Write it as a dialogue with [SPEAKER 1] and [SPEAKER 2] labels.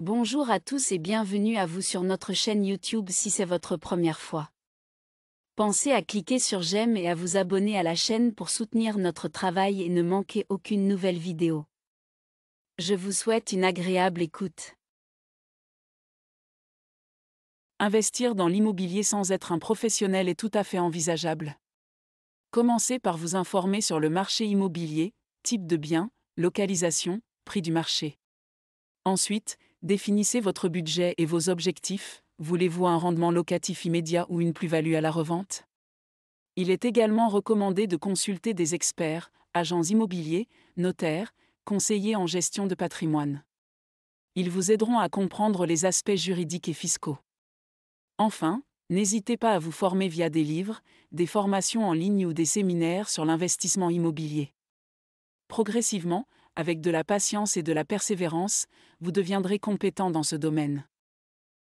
[SPEAKER 1] Bonjour à tous et bienvenue à vous sur notre chaîne YouTube si c'est votre première fois. Pensez à cliquer sur j'aime et à vous abonner à la chaîne pour soutenir notre travail et ne manquer aucune nouvelle vidéo. Je vous souhaite une agréable écoute.
[SPEAKER 2] Investir dans l'immobilier sans être un
[SPEAKER 3] professionnel est tout à fait envisageable. Commencez par vous informer sur le marché immobilier, type de bien, localisation, prix du marché. Ensuite, Définissez votre budget et vos objectifs. Voulez-vous un rendement locatif immédiat ou une plus-value à la revente Il est également recommandé de consulter des experts, agents immobiliers, notaires, conseillers en gestion de patrimoine. Ils vous aideront à comprendre les aspects juridiques et fiscaux. Enfin, n'hésitez pas à vous former via des livres, des formations en ligne ou des séminaires sur l'investissement immobilier. Progressivement, avec de la patience et de la persévérance, vous deviendrez
[SPEAKER 2] compétent dans ce domaine.